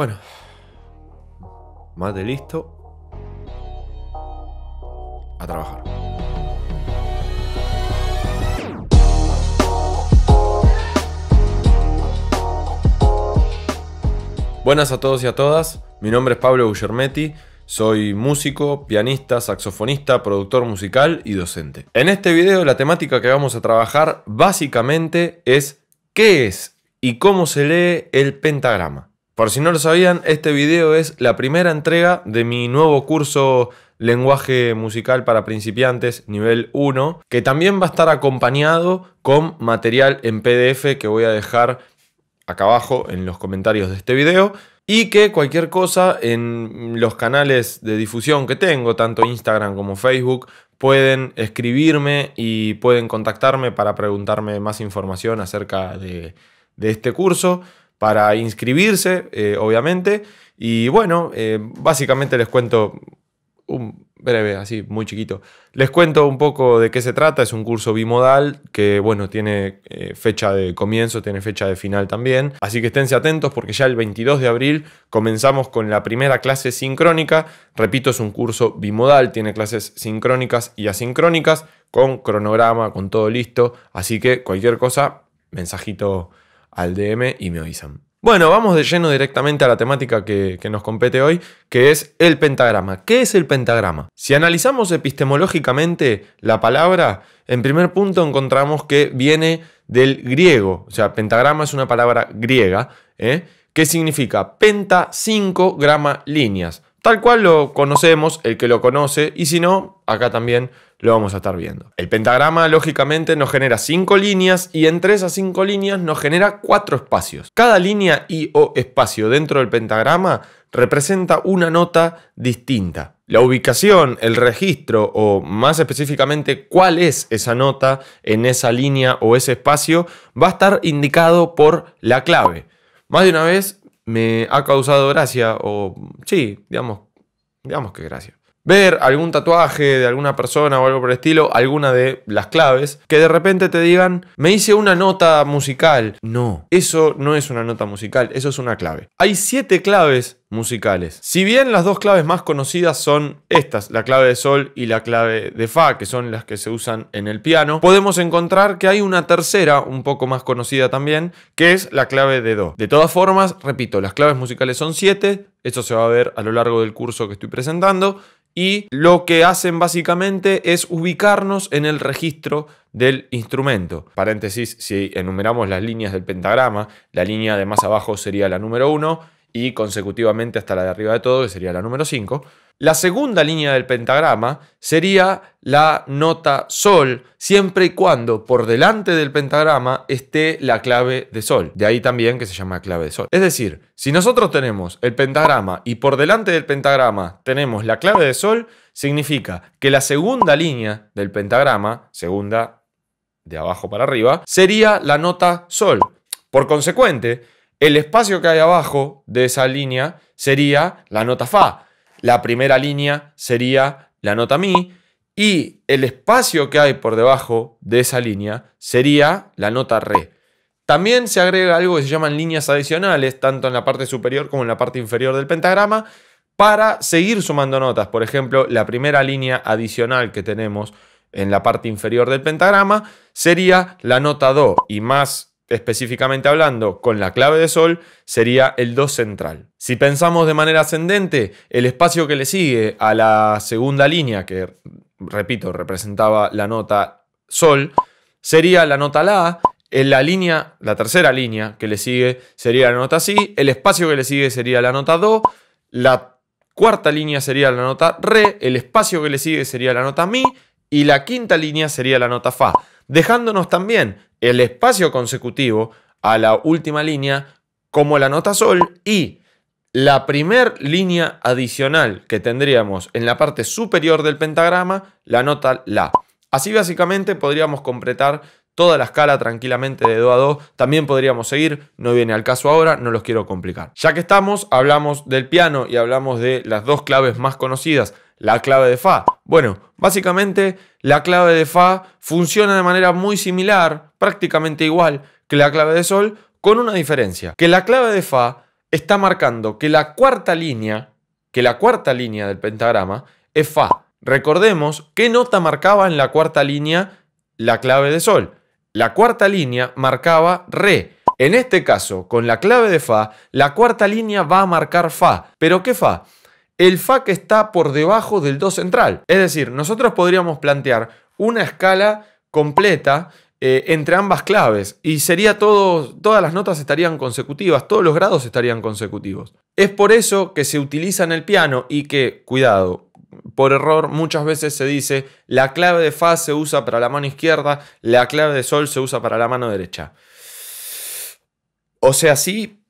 Bueno. Más de listo. A trabajar. Buenas a todos y a todas, mi nombre es Pablo Guillermetti, soy músico, pianista, saxofonista, productor musical y docente. En este video la temática que vamos a trabajar básicamente es qué es y cómo se lee el pentagrama. Por si no lo sabían, este video es la primera entrega de mi nuevo curso Lenguaje Musical para Principiantes nivel 1, que también va a estar acompañado con material en PDF que voy a dejar acá abajo en los comentarios de este video. Y que cualquier cosa en los canales de difusión que tengo, tanto Instagram como Facebook, pueden escribirme y pueden contactarme para preguntarme más información acerca de, de este curso para inscribirse, eh, obviamente. Y bueno, eh, básicamente les cuento un breve, así, muy chiquito. Les cuento un poco de qué se trata. Es un curso bimodal que, bueno, tiene eh, fecha de comienzo, tiene fecha de final también. Así que esténse atentos porque ya el 22 de abril comenzamos con la primera clase sincrónica. Repito, es un curso bimodal, tiene clases sincrónicas y asincrónicas, con cronograma, con todo listo. Así que cualquier cosa, mensajito al DM y me avisan. Bueno, vamos de lleno directamente a la temática que, nos compete hoy, que es el pentagrama. ¿Qué es el pentagrama? Si analizamos epistemológicamente la palabra, en primer punto encontramos que viene del griego, o sea, pentagrama es una palabra griega, ¿eh? que significa penta 5 grama líneas. Tal cual lo conocemos, el que lo conoce, y si no, acá también lo vamos a estar viendo. El pentagrama, lógicamente, nos genera cinco líneas y entre esas cinco líneas nos genera cuatro espacios. Cada línea y o espacio dentro del pentagrama representa una nota distinta. La ubicación, el registro o más específicamente cuál es esa nota en esa línea o ese espacio va a estar indicado por la clave. Más de una vez me ha causado gracia o sí, digamos, digamos que gracia ver algún tatuaje de alguna persona o algo por el estilo, alguna de las claves, que de repente te digan, me hice una nota musical. No, eso no es una nota musical, eso es una clave. Hay siete claves musicales. Si bien las dos claves más conocidas son estas, la clave de sol y la clave de fa, que son las que se usan en el piano, podemos encontrar que hay una tercera, un poco más conocida también, que es la clave de do. De todas formas, repito, las claves musicales son siete, esto se va a ver a lo largo del curso que estoy presentando, y lo que hacen básicamente es ubicarnos en el registro del instrumento. Paréntesis, si enumeramos las líneas del pentagrama, la línea de más abajo sería la número 1 y consecutivamente hasta la de arriba de todo, que sería la número 5. La segunda línea del pentagrama sería la nota sol, siempre y cuando por delante del pentagrama esté la clave de sol. De ahí también que se llama clave de sol. Es decir, si nosotros tenemos el pentagrama y por delante del pentagrama tenemos la clave de sol, significa que la segunda línea del pentagrama, segunda de abajo para arriba, sería la nota sol. Por consecuente, el espacio que hay abajo de esa línea sería la nota fa la primera línea sería la nota mi y el espacio que hay por debajo de esa línea sería la nota re. También se agrega algo que se llaman líneas adicionales, tanto en la parte superior como en la parte inferior del pentagrama, para seguir sumando notas. Por ejemplo, la primera línea adicional que tenemos en la parte inferior del pentagrama sería la nota do y más específicamente hablando, con la clave de Sol, sería el 2 central. Si pensamos de manera ascendente, el espacio que le sigue a la segunda línea, que repito, representaba la nota Sol, sería la nota La. En la línea, la tercera línea que le sigue sería la nota Si, el espacio que le sigue sería la nota Do, la cuarta línea sería la nota Re, el espacio que le sigue sería la nota Mi y la quinta línea sería la nota Fa dejándonos también el espacio consecutivo a la última línea como la nota sol y la primer línea adicional que tendríamos en la parte superior del pentagrama, la nota la. Así básicamente podríamos completar toda la escala tranquilamente de do a do. También podríamos seguir, no viene al caso ahora, no los quiero complicar. Ya que estamos, hablamos del piano y hablamos de las dos claves más conocidas la clave de Fa. Bueno, básicamente la clave de Fa funciona de manera muy similar, prácticamente igual que la clave de Sol, con una diferencia, que la clave de Fa está marcando que la cuarta línea, que la cuarta línea del pentagrama es Fa. Recordemos qué nota marcaba en la cuarta línea la clave de Sol. La cuarta línea marcaba Re. En este caso, con la clave de Fa, la cuarta línea va a marcar Fa. ¿Pero qué Fa? el fa que está por debajo del do central. Es decir, nosotros podríamos plantear una escala completa eh, entre ambas claves y sería todo, todas las notas estarían consecutivas, todos los grados estarían consecutivos. Es por eso que se utiliza en el piano y que, cuidado, por error muchas veces se dice la clave de fa se usa para la mano izquierda, la clave de sol se usa para la mano derecha. O sea, sí,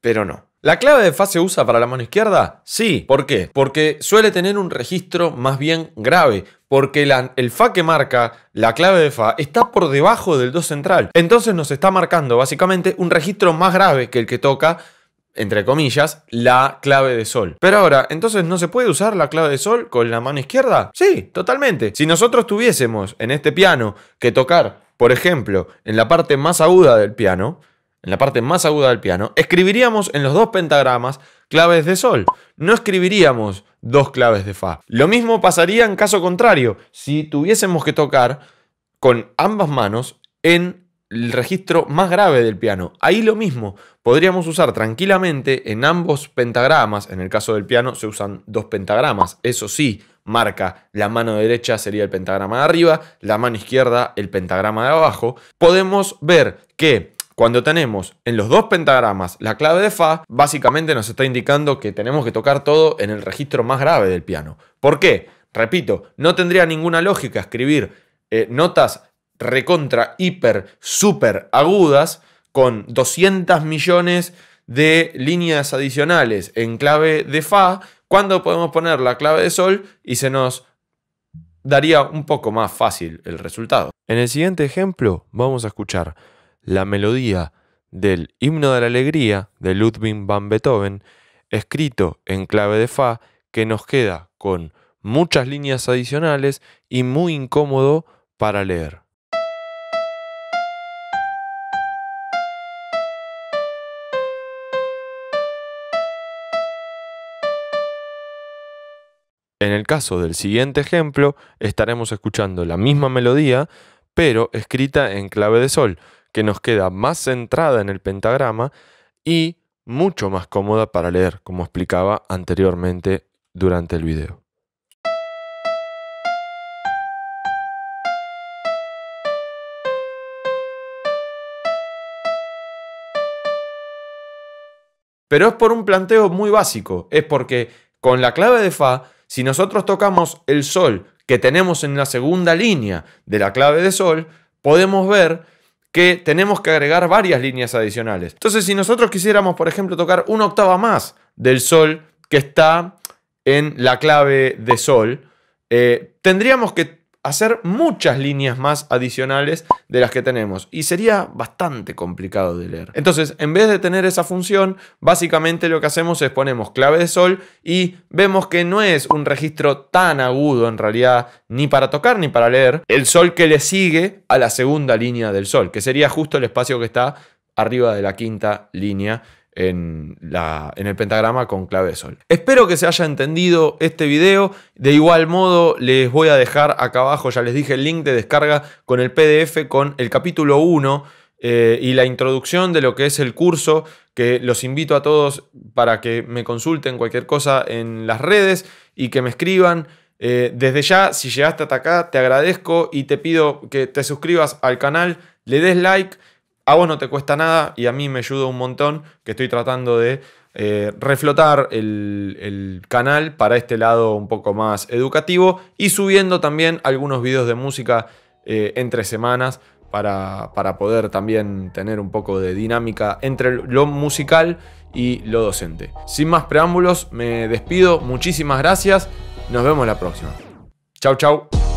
pero no. ¿La clave de Fa se usa para la mano izquierda? Sí. ¿Por qué? Porque suele tener un registro más bien grave, porque la, el fa que marca la clave de fa está por debajo del do central. Entonces nos está marcando básicamente un registro más grave que el que toca entre comillas, la clave de sol. Pero ahora, entonces, ¿no se puede usar la clave de sol con la mano izquierda? Sí, totalmente. Si nosotros tuviésemos en este piano que tocar, por ejemplo, en la parte más aguda del piano, en la parte más aguda del piano, escribiríamos en los dos pentagramas claves de sol. No escribiríamos dos claves de fa. Lo mismo pasaría en caso contrario, si tuviésemos que tocar con ambas manos en el registro más grave del piano. Ahí lo mismo, podríamos usar tranquilamente en ambos pentagramas, en el caso del piano se usan dos pentagramas, eso sí, marca la mano derecha sería el pentagrama de arriba, la mano izquierda el pentagrama de abajo, podemos ver que cuando tenemos en los dos pentagramas la clave de Fa, básicamente nos está indicando que tenemos que tocar todo en el registro más grave del piano. ¿Por qué? Repito, no tendría ninguna lógica escribir eh, notas recontra, hiper, super agudas con 200 millones de líneas adicionales en clave de Fa, cuando podemos poner la clave de Sol y se nos daría un poco más fácil el resultado. En el siguiente ejemplo vamos a escuchar la melodía del Himno de la Alegría de Ludwig van Beethoven, escrito en clave de Fa, que nos queda con muchas líneas adicionales y muy incómodo para leer. En el caso del siguiente ejemplo, estaremos escuchando la misma melodía, pero escrita en clave de sol, que nos queda más centrada en el pentagrama y mucho más cómoda para leer, como explicaba anteriormente durante el video. Pero es por un planteo muy básico, es porque con la clave de Fa, si nosotros tocamos el Sol que tenemos en la segunda línea de la clave de Sol, podemos ver que tenemos que agregar varias líneas adicionales. Entonces, si nosotros quisiéramos, por ejemplo, tocar una octava más del sol que está en la clave de sol, eh, tendríamos que hacer muchas líneas más adicionales de las que tenemos y sería bastante complicado de leer. Entonces, en vez de tener esa función, básicamente lo que hacemos es ponemos clave de sol y vemos que no es un registro tan agudo en realidad ni para tocar ni para leer el sol que le sigue a la segunda línea del sol, que sería justo el espacio que está arriba de la quinta línea en, el pentagrama con clave de sol. Espero que se haya entendido este video. De igual modo, les voy a dejar acá abajo, ya les dije, el link de descarga con el PDF, con el capítulo 1 eh, y la introducción de lo que es el curso, que los invito a todos para que me consulten cualquier cosa en las redes y que me escriban. Eh, desde ya, si llegaste hasta acá, te agradezco y te pido que te suscribas al canal, le des like a vos no te cuesta nada y a mí me ayuda un montón que estoy tratando de eh, reflotar el, canal para este lado un poco más educativo y subiendo también algunos videos de música eh, entre semanas para, para, poder también tener un poco de dinámica entre lo musical y lo docente. Sin más preámbulos, me despido, muchísimas gracias, nos vemos la próxima. Chao, chau.